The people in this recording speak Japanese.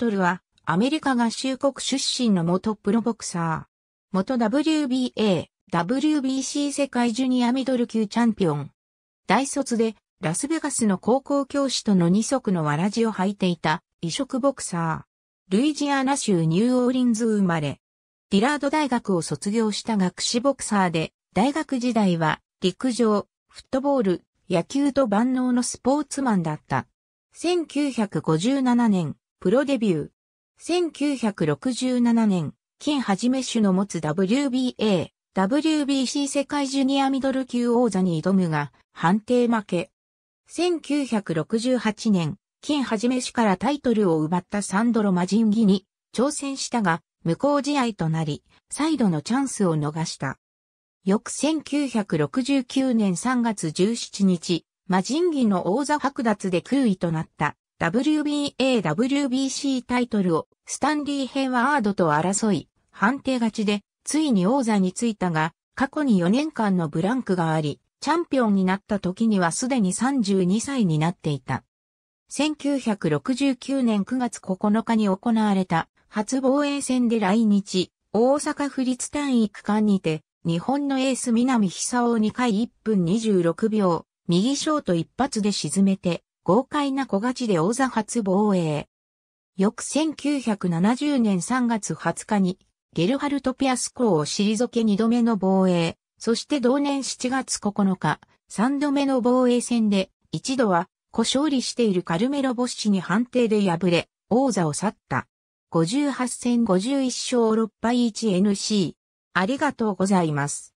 トルは、アメリカ合衆国出身の元プロボクサー。元 WBA、WBC 世界ジュニアミドル級チャンピオン。大卒で、ラスベガスの高校教師との二足のわらじを履いていた、異色ボクサー。ルイジアナ州ニューオーリンズ生まれ。ディラード大学を卒業した学士ボクサーで、大学時代は、陸上、フットボール、野球と万能のスポーツマンだった。1957年、プロデビュー。1967年、金はじめ種の持つ WBA、WBC 世界ジュニアミドル級王座に挑むが、判定負け。1968年、金はじめ氏からタイトルを奪ったサンドロ・マジンギに挑戦したが、無効試合となり、再度のチャンスを逃した。翌1969年3月17日、マジンギの王座剥奪で9位となった WBA、WBC タイトルをスタンリー・ヘイワードと争い、判定勝ちで、ついに王座についたが、過去に4年間のブランクがあり、チャンピオンになった時にはすでに32歳になっていた。1969年9月9日に行われた初防衛戦で来日、大阪府立単位区間にて、日本のエース南久を2回1分26秒、右ショート一発で沈めて、豪快な小勝ちで王座初防衛。翌1970年3月20日に、ゲルハルト・ピアスコを退け2度目の防衛、そして同年7月9日、3度目の防衛戦で、一度は、故勝利しているカルメロ・ボッシに判定で敗れ、王座を去った。58戦51勝6敗 1NC。ありがとうございます。